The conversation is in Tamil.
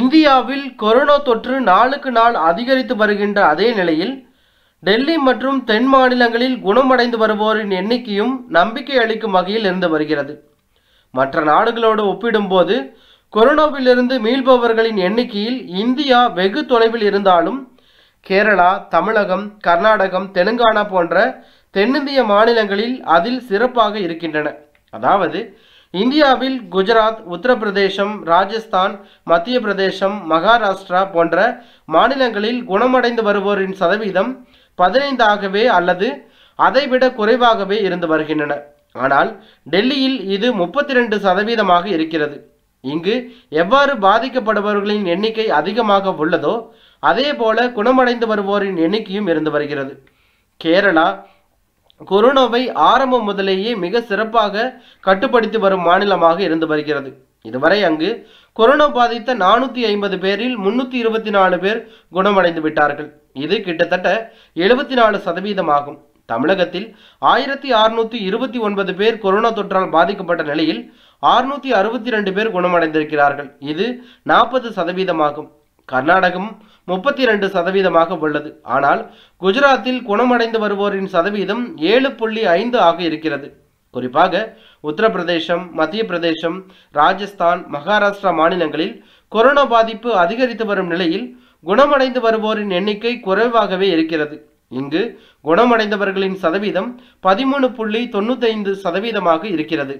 இந்தியாவில் கொரோனா தொற்று நாளுக்கு நாள் அதிகரித்து வருகின்ற அதே நிலையில் டெல்லி மற்றும் தென் மாநிலங்களில் குணமடைந்து வருவோரின் எண்ணிக்கையும் நம்பிக்கை அளிக்கும் வகையில் இருந்து வருகிறது மற்ற நாடுகளோடு ஒப்பிடும்போது கொரோனாவிலிருந்து மீள்பவர்களின் எண்ணிக்கையில் இந்தியா வெகு தொலைவில் இருந்தாலும் கேரளா தமிழகம் கர்நாடகம் தெலுங்கானா போன்ற தென்னிந்திய மாநிலங்களில் அதில் சிறப்பாக இருக்கின்றன அதாவது இந்தியாவில் குஜராத் உத்தரப்பிரதேசம் ராஜஸ்தான் மத்திய பிரதேசம் மகாராஷ்டிரா போன்ற மாநிலங்களில் குணமடைந்து வருவோரின் சதவீதம் பதினைந்தாகவே அல்லது அதைவிட குறைவாகவே இருந்து வருகின்றன ஆனால் டெல்லியில் இது முப்பத்தி ரெண்டு சதவீதமாக இருக்கிறது இங்கு எவ்வாறு பாதிக்கப்படுபவர்களின் எண்ணிக்கை அதிகமாக உள்ளதோ அதே போல குணமடைந்து வருவோரின் எண்ணிக்கையும் இருந்து வருகிறது கேரளா கொரோனாவை ஆரம்பம் முதலேயே மிக சிறப்பாக கட்டுப்படுத்தி வரும் மாநிலமாக இருந்து வருகிறது இதுவரை அங்கு கொரோனா பாதித்த நானூத்தி ஐம்பது பேரில் முன்னூத்தி இருபத்தி நாலு பேர் குணமடைந்து விட்டார்கள் இது கிட்டத்தட்ட எழுபத்தி நாலு சதவீதமாகும் தமிழகத்தில் ஆயிரத்தி அறுநூத்தி இருபத்தி ஒன்பது பேர் கொரோனா தொற்றால் பாதிக்கப்பட்ட நிலையில் அறுநூத்தி அறுபத்தி ரெண்டு பேர் குணமடைந்திருக்கிறார்கள் இது நாற்பது சதவீதமாகும் கர்நாடகம் முப்பத்தி இரண்டு சதவீதமாக உள்ளது ஆனால் குஜராத்தில் குணமடைந்து வருவோரின் சதவீதம் ஏழு புள்ளி ஐந்து ஆக இருக்கிறது குறிப்பாக உத்தரப்பிரதேசம் மத்திய பிரதேசம் ராஜஸ்தான் மகாராஷ்டிரா மாநிலங்களில் கொரோனா பாதிப்பு அதிகரித்து வரும் நிலையில் குணமடைந்து வருவோரின் எண்ணிக்கை குறைவாகவே இருக்கிறது இங்கு குணமடைந்தவர்களின் சதவீதம் பதிமூணு புள்ளி தொண்ணூத்தைந்து சதவீதமாக இருக்கிறது